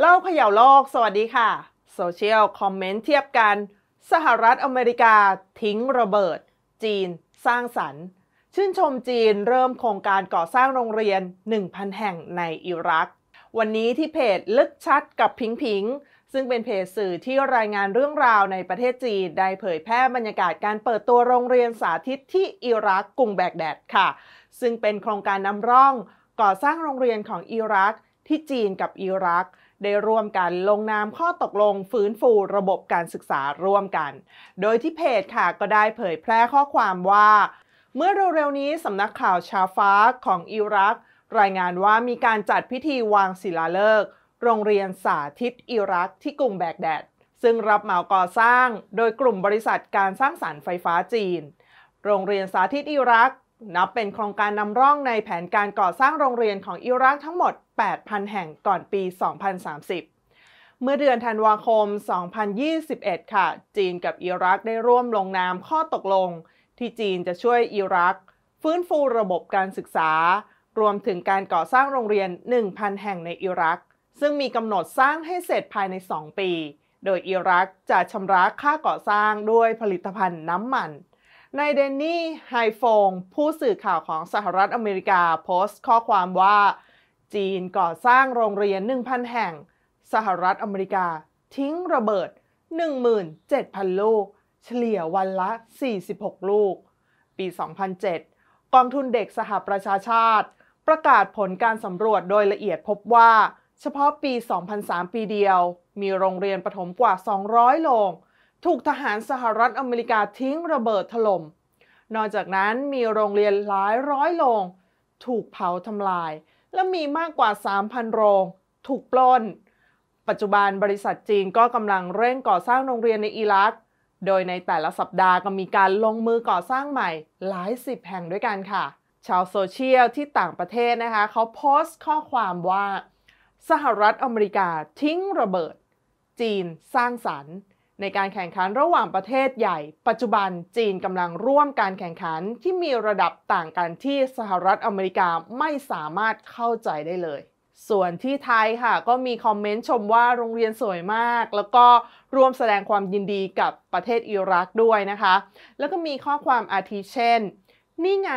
เล่าเขย่าโลก สวัสดีค่ะโซเชียลคอมเมนต์เทียบกัน สหรัฐอเมริกาทิ้งระเบิด จีนสร้างสรรค์ ชื่นชมจีนเริ่มโครงการก่อสร้างโรงเรียน 1,000 แห่งในอิรัก วันนี้ที่เพจลึกชัดกับพิงพิงซึ่งเป็นเพจสื่อที่รายงานเรื่องราวในประเทศจีน ได้เผยแพร่บรรยากาศการเปิดตัวโรงเรียนสาธิตที่อิรักกรุงแบกแดดค่ะ ซึ่งเป็นโครงการนำร่อง ก่อสร้างโรงเรียนของอิรัก ที่จีนกับอิรักได้ร่วมกันลงนามข้อตกลงฟื้นฟูระบบการศึกษาร่วมกัน โดยที่เพจค่ะก็ได้เผยแพร่ข้อความว่า เมื่อเร็วๆนี้สำนักข่าวชาฟ้าของอิรัก รายงานว่ามีการจัดพิธีวางศิลาฤกษ์โรงเรียนสาธิตอิรักที่กรุงแบกแดด ซึ่งรับเหมาก่อสร้างโดยกลุ่มบริษัทการสร้างสารรค์ไฟฟ้าจีน โรงเรียนสาธิตอิรักนับเป็นโครงการนำร่องในแผนการก่อสร้างโรงเรียนของอิรักทั้งหมด 8,000 แห่งก่อนปี 2030 เมื่อเดือนธันวาคม 2021 ค่ะ จีนกับอิรักได้ร่วมลงนามข้อตกลง ที่จีนจะช่วยอิรัก ฟื้นฟูระบบการศึกษา รวมถึงการก่อสร้างโรงเรียน 1,000 แห่งในอิรัก ซึ่งมีกำหนดสร้างให้เสร็จภายใน 2 ปี โดยอิรักจะชำระค่าก่อสร้างด้วยผลิตภัณฑ์น้ำมันนายเดนนี่ไฮฟง ผู้สื่อข่าวของสหรัฐอเมริกาโพสต์ข้อความว่า จีนก่อสร้างโรงเรียน 1,000 แห่ง สหรัฐอเมริกา ทิ้งระเบิด 17,000 ลูก เฉลี่ยวันละ 46 ลูก ปี 2007 กองทุนเด็กสหประชาชาติ ประกาศผลการสำรวจโดยละเอียดพบว่า เฉพาะปี 2003 ปีเดียว มีโรงเรียนประถมกว่า 200โรงถูกทหารสหรัฐอเมริกาทิ้งระเบิดถลม่ม นอกจากนั้นมีโรงเรียนหลายร้อยโรง ถูกเผาทำลาย และมีมากกว่า 3,000 โรง ถูกปล้น ปัจจุบันบริษัทจีนก็กำลังเร่งก่อสร้างโรงเรียนในอิรัก โดยในแต่ละสัปดาห์ก็มีการลงมือก่อสร้างใหม่ หลายสิบแห่งด้วยกันค่ะ ชาวโซเชียลที่ต่างประเทศนะคะเขาโพสต์ข้อความว่า สหรัฐอเมริกาทิ้งระเบิด จีนสร้างสรรค์ในการแข่งขันระหว่างประเทศใหญ่ ปัจจุบัน จีนกำลังร่วมการแข่งขันที่มีระดับต่างกันที่สหรัฐอเมริกาไม่สามารถเข้าใจได้เลย ส่วนที่ไทยค่ะก็มีคอมเมนต์ ชมว่าโรงเรียนสวยมาก แล้วก็ร่วมแสดงความยินดีกับประเทศอิรักด้วยนะคะ แล้วก็มีข้อความอาทิเช่น นี่ไง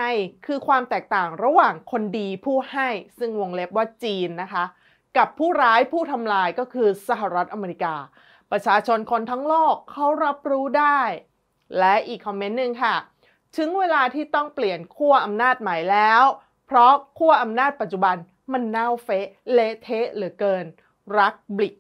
คือความแตกต่างระหว่างคนดีผู้ให้ซึ่งวงเล็บว่าจีนนะคะ กับผู้ร้ายผู้ทำลายก็คือสหรัฐอเมริกาประชาชนคนทั้งโลกเขารับรู้ได้ และอีกคอมเมนต์หนึ่งค่ะ ถึงเวลาที่ต้องเปลี่ยนขั้วอำนาจใหม่แล้ว เพราะขั้วอำนาจปัจจุบันมันเน่าเฟะ เละเทะเหลือเกินรักบลิก